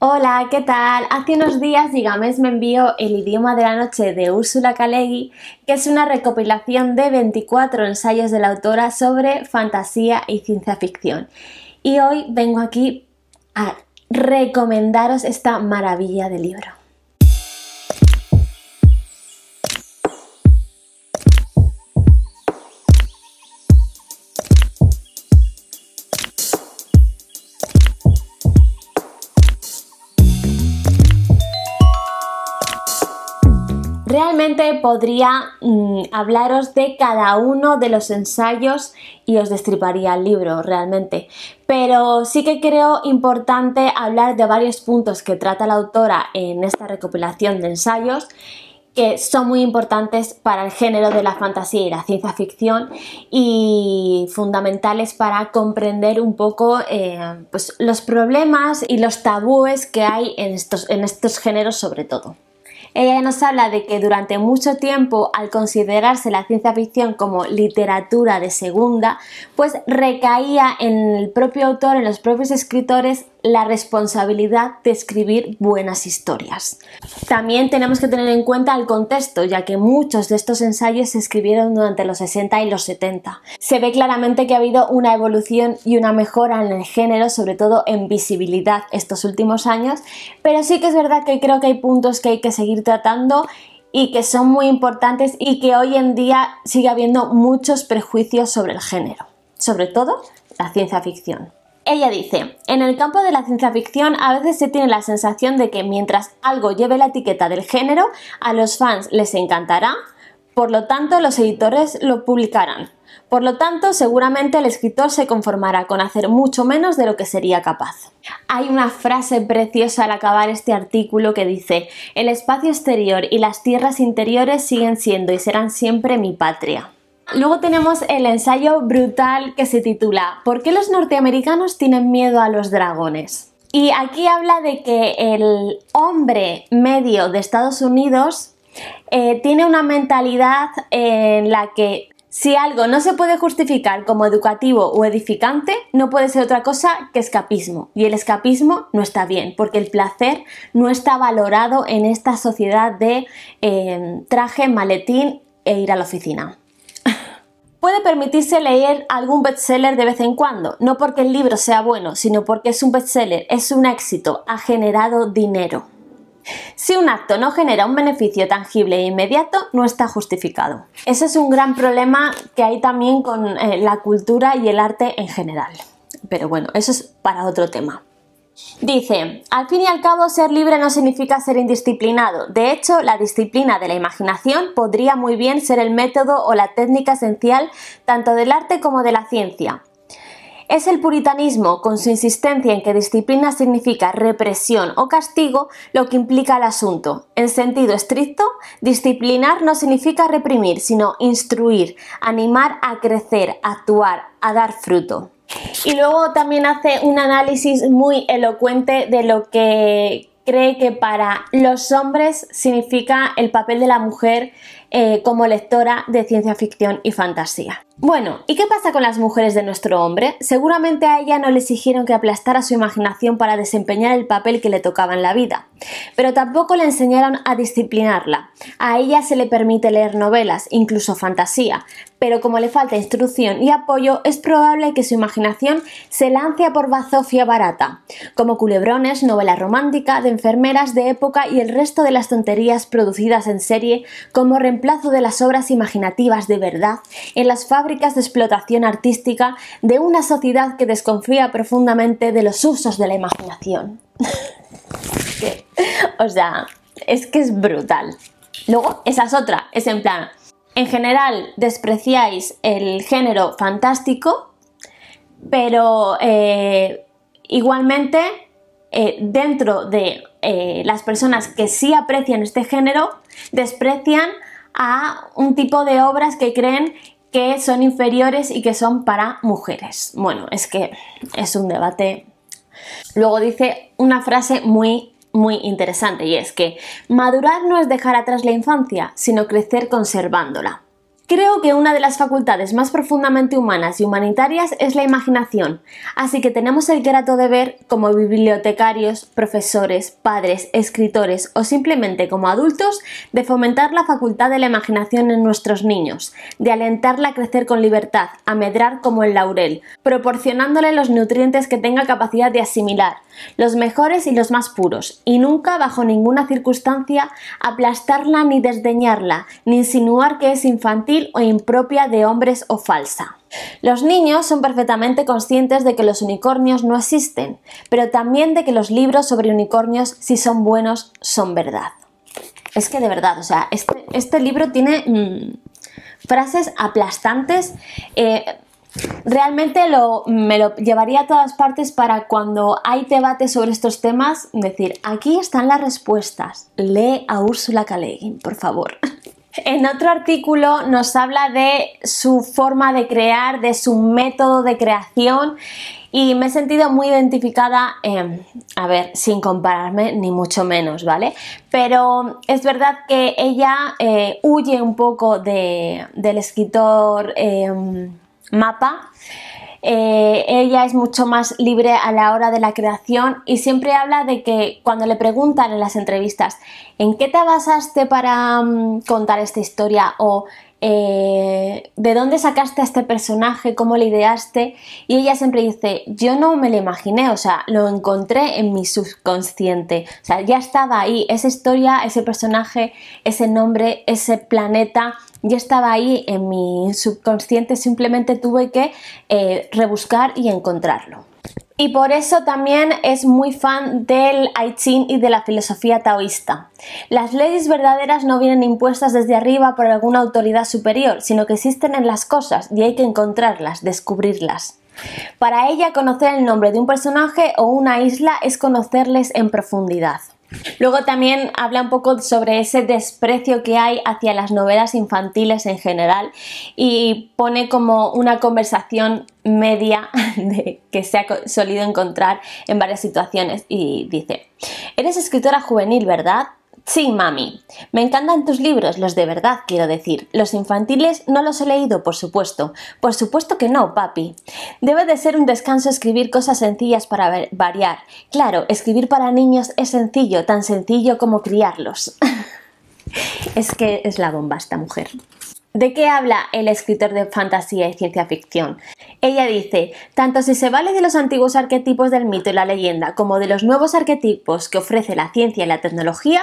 Hola, ¿qué tal? Hace unos días digamos, me envió El idioma de la noche de Úrsula Calegui, que es una recopilación de 24 ensayos de la autora sobre fantasía y ciencia ficción. Y hoy vengo aquí a recomendaros esta maravilla de libro. podría mm, hablaros de cada uno de los ensayos y os destriparía el libro realmente, pero sí que creo importante hablar de varios puntos que trata la autora en esta recopilación de ensayos que son muy importantes para el género de la fantasía y la ciencia ficción y fundamentales para comprender un poco eh, pues, los problemas y los tabúes que hay en estos, en estos géneros sobre todo. Ella nos habla de que durante mucho tiempo, al considerarse la ciencia ficción como literatura de segunda, pues recaía en el propio autor, en los propios escritores, la responsabilidad de escribir buenas historias. También tenemos que tener en cuenta el contexto, ya que muchos de estos ensayos se escribieron durante los 60 y los 70. Se ve claramente que ha habido una evolución y una mejora en el género, sobre todo en visibilidad estos últimos años, pero sí que es verdad que creo que hay puntos que hay que seguir tratando y que son muy importantes y que hoy en día sigue habiendo muchos prejuicios sobre el género, sobre todo la ciencia ficción. Ella dice, en el campo de la ciencia ficción a veces se tiene la sensación de que mientras algo lleve la etiqueta del género, a los fans les encantará, por lo tanto los editores lo publicarán. Por lo tanto, seguramente el escritor se conformará con hacer mucho menos de lo que sería capaz. Hay una frase preciosa al acabar este artículo que dice, el espacio exterior y las tierras interiores siguen siendo y serán siempre mi patria. Luego tenemos el ensayo brutal que se titula ¿Por qué los norteamericanos tienen miedo a los dragones? Y aquí habla de que el hombre medio de Estados Unidos eh, tiene una mentalidad en la que si algo no se puede justificar como educativo o edificante, no puede ser otra cosa que escapismo. Y el escapismo no está bien, porque el placer no está valorado en esta sociedad de eh, traje, maletín e ir a la oficina. Puede permitirse leer algún bestseller de vez en cuando, no porque el libro sea bueno, sino porque es un bestseller, es un éxito, ha generado dinero. Si un acto no genera un beneficio tangible e inmediato, no está justificado. Ese es un gran problema que hay también con eh, la cultura y el arte en general. Pero bueno, eso es para otro tema. Dice, al fin y al cabo ser libre no significa ser indisciplinado. De hecho, la disciplina de la imaginación podría muy bien ser el método o la técnica esencial tanto del arte como de la ciencia. Es el puritanismo, con su insistencia en que disciplina significa represión o castigo, lo que implica el asunto. En sentido estricto, disciplinar no significa reprimir, sino instruir, animar a crecer, actuar, a dar fruto. Y luego también hace un análisis muy elocuente de lo que cree que para los hombres significa el papel de la mujer eh, como lectora de ciencia ficción y fantasía. Bueno, ¿y qué pasa con las mujeres de nuestro hombre? Seguramente a ella no le exigieron que aplastara su imaginación para desempeñar el papel que le tocaba en la vida, pero tampoco le enseñaron a disciplinarla. A ella se le permite leer novelas, incluso fantasía, pero como le falta instrucción y apoyo, es probable que su imaginación se lance a por bazofia barata, como culebrones, novela romántica, de enfermeras de época y el resto de las tonterías producidas en serie como plazo de las obras imaginativas de verdad en las fábricas de explotación artística de una sociedad que desconfía profundamente de los usos de la imaginación. o sea, es que es brutal. Luego, esa es otra, es en plan, en general despreciáis el género fantástico, pero eh, igualmente eh, dentro de eh, las personas que sí aprecian este género, desprecian a un tipo de obras que creen que son inferiores y que son para mujeres. Bueno, es que es un debate. Luego dice una frase muy muy interesante y es que madurar no es dejar atrás la infancia, sino crecer conservándola. Creo que una de las facultades más profundamente humanas y humanitarias es la imaginación, así que tenemos el grato deber, como bibliotecarios, profesores, padres, escritores o simplemente como adultos, de fomentar la facultad de la imaginación en nuestros niños, de alentarla a crecer con libertad, a medrar como el laurel, proporcionándole los nutrientes que tenga capacidad de asimilar, los mejores y los más puros, y nunca bajo ninguna circunstancia aplastarla ni desdeñarla, ni insinuar que es infantil o impropia de hombres o falsa. Los niños son perfectamente conscientes de que los unicornios no existen, pero también de que los libros sobre unicornios, si son buenos, son verdad. Es que de verdad, o sea, este, este libro tiene mm, frases aplastantes. Eh, Realmente lo, me lo llevaría a todas partes para cuando hay debate sobre estos temas, decir, aquí están las respuestas. Lee a Úrsula Guin, por favor. En otro artículo nos habla de su forma de crear, de su método de creación y me he sentido muy identificada, em, a ver, sin compararme ni mucho menos, ¿vale? Pero es verdad que ella eh, huye un poco del escritor... Em, mapa. Eh, ella es mucho más libre a la hora de la creación y siempre habla de que cuando le preguntan en las entrevistas ¿en qué te basaste para mm, contar esta historia? o eh, de dónde sacaste a este personaje, cómo lo ideaste. Y ella siempre dice, yo no me lo imaginé, o sea, lo encontré en mi subconsciente. O sea, ya estaba ahí, esa historia, ese personaje, ese nombre, ese planeta, ya estaba ahí en mi subconsciente, simplemente tuve que eh, rebuscar y encontrarlo y por eso también es muy fan del I y de la filosofía taoísta. Las leyes verdaderas no vienen impuestas desde arriba por alguna autoridad superior, sino que existen en las cosas y hay que encontrarlas, descubrirlas. Para ella conocer el nombre de un personaje o una isla es conocerles en profundidad. Luego también habla un poco sobre ese desprecio que hay hacia las novelas infantiles en general y pone como una conversación media que se ha solido encontrar en varias situaciones y dice, eres escritora juvenil, ¿verdad? Sí, mami. Me encantan tus libros, los de verdad, quiero decir. Los infantiles no los he leído, por supuesto. Por supuesto que no, papi. Debe de ser un descanso escribir cosas sencillas para variar. Claro, escribir para niños es sencillo, tan sencillo como criarlos. es que es la bomba esta mujer. ¿De qué habla el escritor de fantasía y ciencia ficción? Ella dice, tanto si se vale de los antiguos arquetipos del mito y la leyenda como de los nuevos arquetipos que ofrece la ciencia y la tecnología,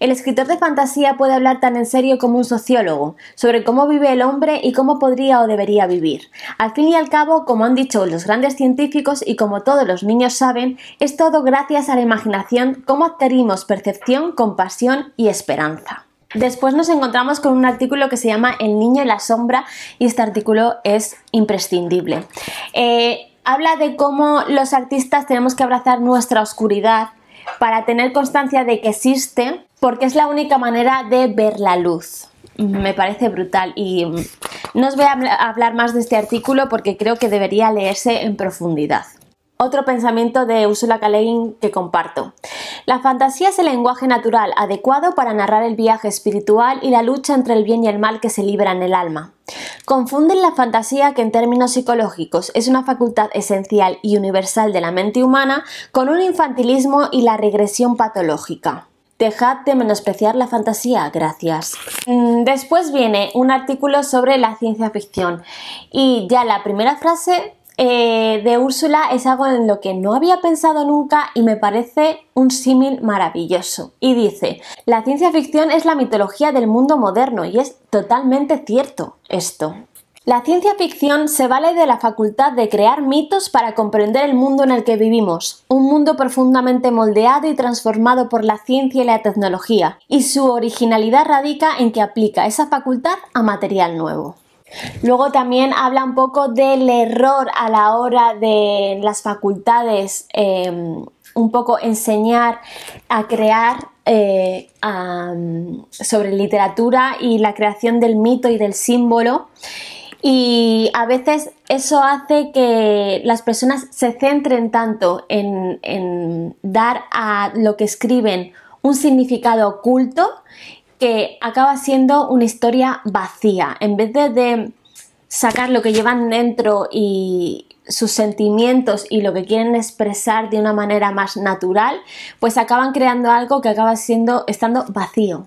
el escritor de fantasía puede hablar tan en serio como un sociólogo sobre cómo vive el hombre y cómo podría o debería vivir. Al fin y al cabo, como han dicho los grandes científicos y como todos los niños saben, es todo gracias a la imaginación cómo adquirimos percepción, compasión y esperanza. Después nos encontramos con un artículo que se llama El niño y la sombra y este artículo es imprescindible. Eh, habla de cómo los artistas tenemos que abrazar nuestra oscuridad para tener constancia de que existe, porque es la única manera de ver la luz. Me parece brutal y mm, no os voy a hablar más de este artículo porque creo que debería leerse en profundidad otro pensamiento de Ursula K. que comparto. La fantasía es el lenguaje natural adecuado para narrar el viaje espiritual y la lucha entre el bien y el mal que se libra en el alma. Confunden la fantasía, que en términos psicológicos es una facultad esencial y universal de la mente humana, con un infantilismo y la regresión patológica. Dejad de menospreciar la fantasía, gracias. Mm, después viene un artículo sobre la ciencia ficción y ya la primera frase eh, de Úrsula es algo en lo que no había pensado nunca y me parece un símil maravilloso. Y dice, la ciencia ficción es la mitología del mundo moderno y es totalmente cierto esto. La ciencia ficción se vale de la facultad de crear mitos para comprender el mundo en el que vivimos, un mundo profundamente moldeado y transformado por la ciencia y la tecnología, y su originalidad radica en que aplica esa facultad a material nuevo. Luego también habla un poco del error a la hora de las facultades, em, un poco enseñar a crear eh, sobre literatura y la creación del mito y del símbolo. Y a veces eso hace que las personas se centren tanto en dar a lo que escriben un significado oculto que acaba siendo una historia vacía. En vez de, de sacar lo que llevan dentro y sus sentimientos y lo que quieren expresar de una manera más natural, pues acaban creando algo que acaba siendo, estando vacío.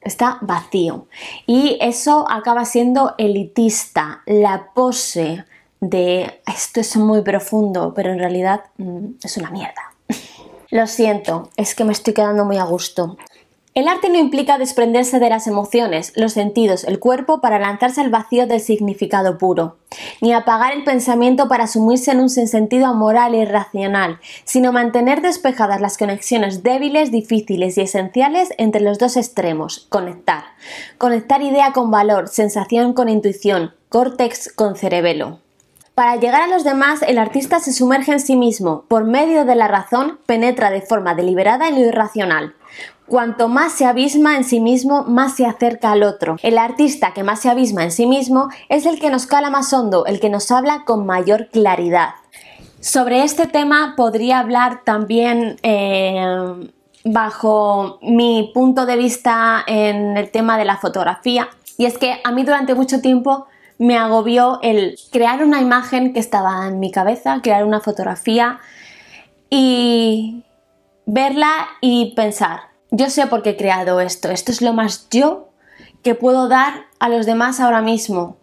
Está vacío. Y eso acaba siendo elitista, la pose de esto es muy profundo, pero en realidad mm, es una mierda. Lo siento, es que me estoy quedando muy a gusto. El arte no implica desprenderse de las emociones, los sentidos, el cuerpo para lanzarse al vacío del significado puro, ni apagar el pensamiento para sumirse en un sentido amoral e irracional, sino mantener despejadas las conexiones débiles, difíciles y esenciales entre los dos extremos, conectar. Conectar idea con valor, sensación con intuición, córtex con cerebelo. Para llegar a los demás, el artista se sumerge en sí mismo, por medio de la razón, penetra de forma deliberada en lo irracional. Cuanto más se abisma en sí mismo, más se acerca al otro. El artista que más se abisma en sí mismo es el que nos cala más hondo, el que nos habla con mayor claridad. Sobre este tema podría hablar también eh, bajo mi punto de vista en el tema de la fotografía. Y es que a mí durante mucho tiempo me agobió el crear una imagen que estaba en mi cabeza, crear una fotografía y verla y pensar, yo sé por qué he creado esto, esto es lo más yo que puedo dar a los demás ahora mismo,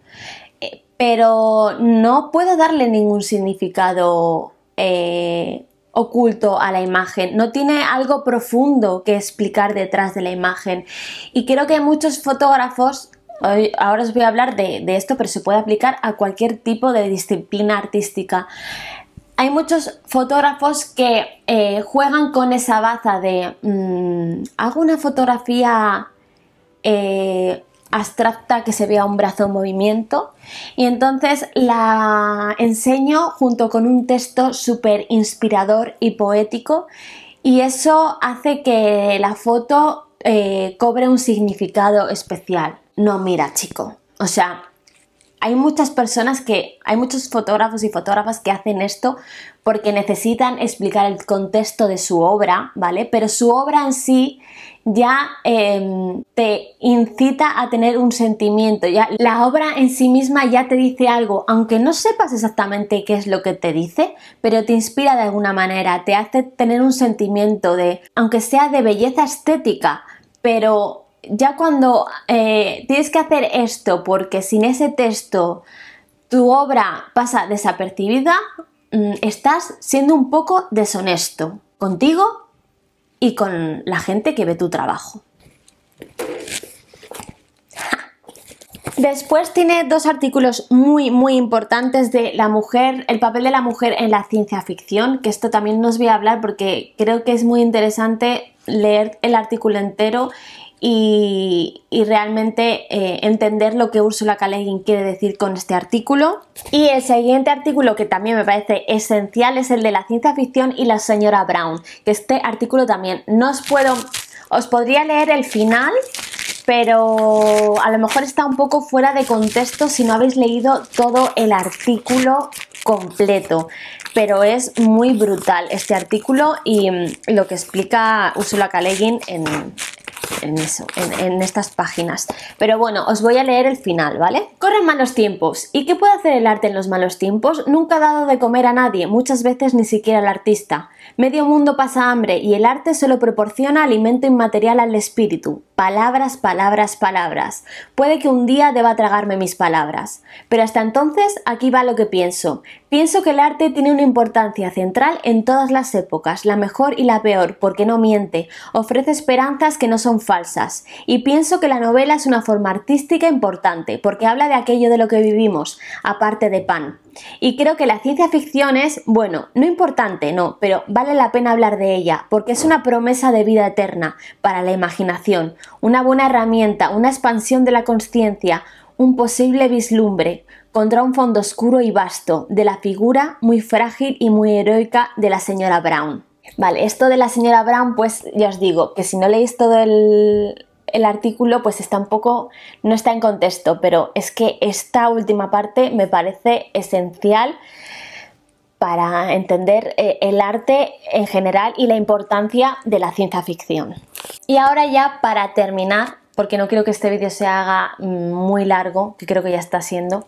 eh, pero no puedo darle ningún significado eh, oculto a la imagen, no tiene algo profundo que explicar detrás de la imagen. Y creo que muchos fotógrafos, hoy, ahora os voy a hablar de, esto, pero se puede aplicar a cualquier tipo de disciplina artística hay muchos fotógrafos que eh, juegan con esa baza de mm, hago una fotografía eh, abstracta que se vea un brazo en movimiento y entonces la enseño junto con un texto súper inspirador y poético y eso hace que la foto eh, cobre un significado especial. No, mira chico, o sea, hay muchas personas que, hay muchos fotógrafos y fotógrafas que hacen esto porque necesitan explicar el contexto de su obra, ¿vale? Pero su obra en sí ya em, te incita a tener un sentimiento, ya, la obra en sí misma ya te dice algo, aunque no sepas exactamente qué es lo que te dice, pero te inspira de alguna manera, te hace tener un sentimiento de, aunque sea de belleza estética, pero ya cuando eh, tienes que hacer esto porque sin ese texto tu obra pasa desapercibida, mm, estás siendo un poco deshonesto contigo y con la gente que ve tu trabajo. Después tiene dos artículos muy muy importantes de la mujer, el papel de la mujer en la ciencia ficción, que esto también nos voy a hablar porque creo que es muy interesante leer el artículo entero y, realmente eh, entender lo que Úrsula K. quiere decir con este artículo. Y el siguiente artículo que también me parece esencial es el de la ciencia ficción y la señora Brown, que este artículo también no os puedo, os podría leer el final, pero a lo mejor está un poco fuera de contexto si no habéis leído todo el artículo completo. Pero es muy brutal este artículo y mm, lo que explica Úrsula K. en, en eso, en, estas páginas. Pero bueno, os voy a leer el final, ¿vale? Corren malos tiempos. ¿Y qué puede hacer el arte en los malos tiempos? Nunca ha dado de comer a nadie, muchas veces ni siquiera al artista. Medio mundo pasa hambre y el arte solo proporciona alimento inmaterial al espíritu. Palabras, palabras, palabras. Puede que un día deba tragarme mis palabras. Pero hasta entonces, aquí va lo que pienso. Pienso que el arte tiene una importancia central en todas las épocas, la mejor y la peor, porque no miente, ofrece esperanzas que no son falsas. Y pienso que la novela es una forma artística importante, porque habla de aquello de lo que vivimos, aparte de pan. Y creo que la ciencia ficción es, bueno, no importante, no, pero vale la pena hablar de ella, porque es una promesa de vida eterna para la imaginación, una buena herramienta, una expansión de la conciencia, un posible vislumbre contra un fondo oscuro y vasto de la figura muy frágil y muy heroica de la señora Brown. Vale, esto de la señora Brown, pues ya os digo, que si no leéis todo el, artículo, pues está un poco, no está en contexto, pero es que esta última parte me parece esencial para entender eh, el arte en general y la importancia de la ciencia ficción. Y ahora ya para terminar porque no quiero que este vídeo se haga muy largo, que creo que ya está siendo.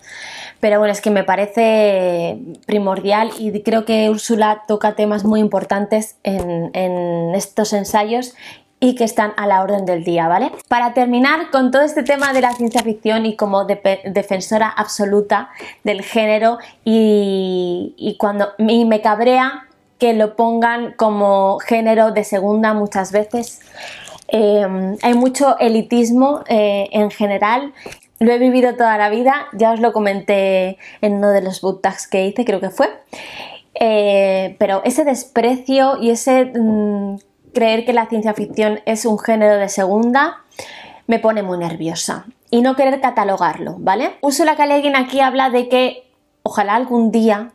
Pero bueno, es que me parece primordial y creo que Úrsula toca temas muy importantes en, estos ensayos y que están a la orden del día, ¿vale? Para terminar con todo este tema de la ciencia ficción y como defensora absoluta del género y, cuando y me cabrea que lo pongan como género de segunda muchas veces Em, hay mucho elitismo eh, en general. Lo he vivido toda la vida, ya os lo comenté en uno de los book tags que hice, creo que fue. Eh, pero ese desprecio y ese mm, creer que la ciencia ficción es un género de segunda me pone muy nerviosa y no querer catalogarlo, ¿vale? Úrsula alguien aquí habla de que ojalá algún día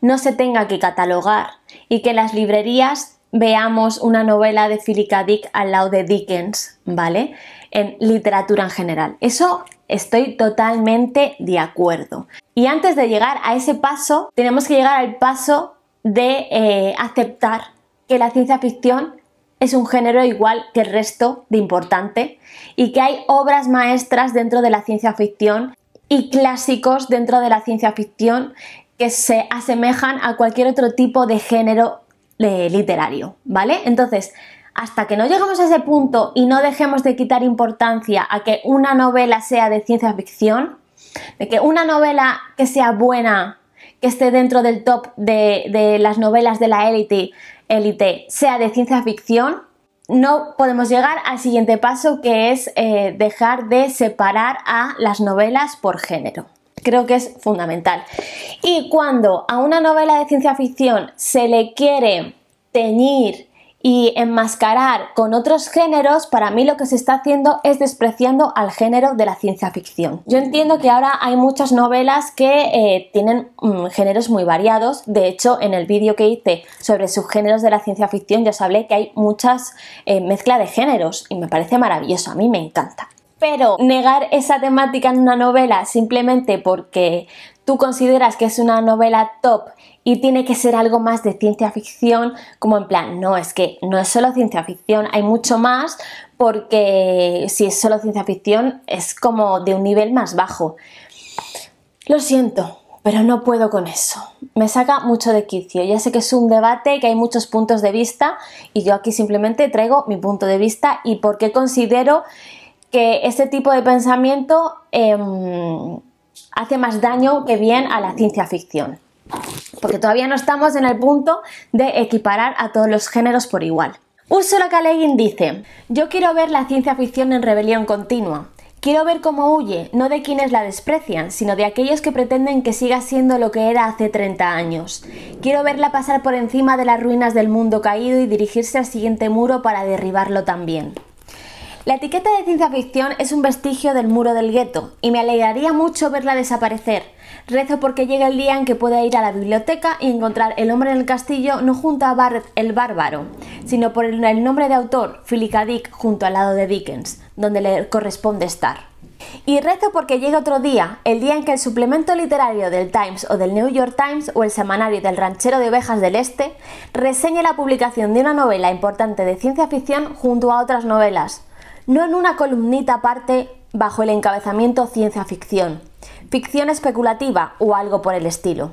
no se tenga que catalogar y que las librerías veamos una novela de Philip Dick al lado de Dickens, ¿vale? En literatura en general. Eso estoy totalmente de acuerdo. Y antes de llegar a ese paso, tenemos que llegar al paso de eh, aceptar que la ciencia ficción es un género igual que el resto de importante y que hay obras maestras dentro de la ciencia ficción y clásicos dentro de la ciencia ficción que se asemejan a cualquier otro tipo de género literario, ¿vale? Entonces, hasta que no lleguemos a ese punto y no dejemos de quitar importancia a que una novela sea de ciencia ficción, de que una novela que sea buena, que esté dentro del top de, las novelas de la élite, élite sea de ciencia ficción, no podemos llegar al siguiente paso que es eh, dejar de separar a las novelas por género. Creo que es fundamental. Y cuando a una novela de ciencia ficción se le quiere teñir y enmascarar con otros géneros, para mí lo que se está haciendo es despreciando al género de la ciencia ficción. Yo entiendo que ahora hay muchas novelas que eh, tienen mm, géneros muy variados. De hecho, en el vídeo que hice sobre subgéneros de la ciencia ficción, ya os hablé que hay muchas eh, mezcla de géneros y me parece maravilloso, a mí me encanta. Pero negar esa temática en una novela simplemente porque tú consideras que es una novela top y tiene que ser algo más de ciencia ficción, como en plan, no, es que no es solo ciencia ficción, hay mucho más porque si es solo ciencia ficción es como de un nivel más bajo. Lo siento, pero no puedo con eso. Me saca mucho de quicio. Ya sé que es un debate, que hay muchos puntos de vista y yo aquí simplemente traigo mi punto de vista y por qué considero que este tipo de pensamiento em, hace más daño que bien a la ciencia ficción. Porque todavía no estamos en el punto de equiparar a todos los géneros por igual. Ursula K. dice, yo quiero ver la ciencia ficción en rebelión continua. Quiero ver cómo huye, no de quienes la desprecian, sino de aquellos que pretenden que siga siendo lo que era hace 30 años. Quiero verla pasar por encima de las ruinas del mundo caído y dirigirse al siguiente muro para derribarlo también. La etiqueta de ciencia ficción es un vestigio del muro del gueto y me alegraría mucho verla desaparecer. Rezo porque llegue el día en que pueda ir a la biblioteca y encontrar El hombre en el castillo no junto a Barrett el bárbaro, sino por el nombre de autor, Philika Dick, junto al lado de Dickens, donde le corresponde estar. Y rezo porque llegue otro día, el día en que el suplemento literario del Times o del New York Times o el semanario del Ranchero de Ovejas del Este reseñe la publicación de una novela importante de ciencia ficción junto a otras novelas, no en una columnita aparte bajo el encabezamiento ciencia ficción, ficción especulativa o algo por el estilo.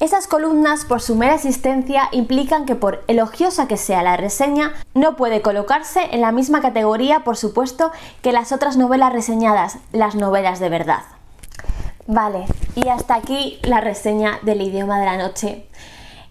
Esas columnas, por su mera existencia, implican que por elogiosa que sea la reseña, no puede colocarse en la misma categoría, por supuesto, que las otras novelas reseñadas, las novelas de verdad. Vale, y hasta aquí la reseña del idioma de la noche.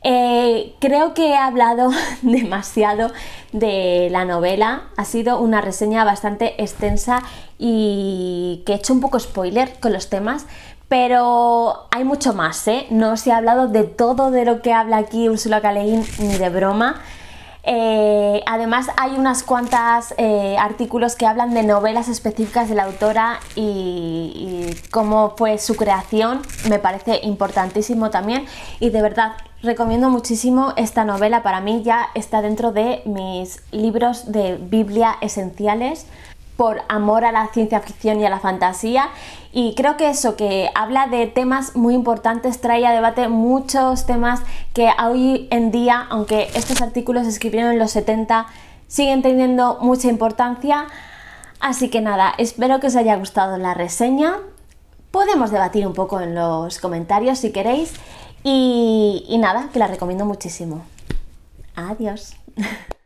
Eh, creo que he hablado demasiado de la novela, ha sido una reseña bastante extensa y que he hecho un poco spoiler con los temas, pero hay mucho más, ¿eh? No se ha hablado de todo de lo que habla aquí Ursula Caleín ni de broma. Eh, además hay unas cuantas eh, artículos que hablan de novelas específicas de la autora y, y, cómo fue su creación, me parece importantísimo también y de verdad recomiendo muchísimo esta novela, para mí ya está dentro de mis libros de Biblia esenciales por amor a la ciencia ficción y a la fantasía y creo que eso, que habla de temas muy importantes, trae a debate muchos temas que hoy en día, aunque estos artículos se escribieron en los 70, siguen teniendo mucha importancia. Así que nada, espero que os haya gustado la reseña. Podemos debatir un poco en los comentarios si queréis. Y, nada, que la recomiendo muchísimo. Adiós.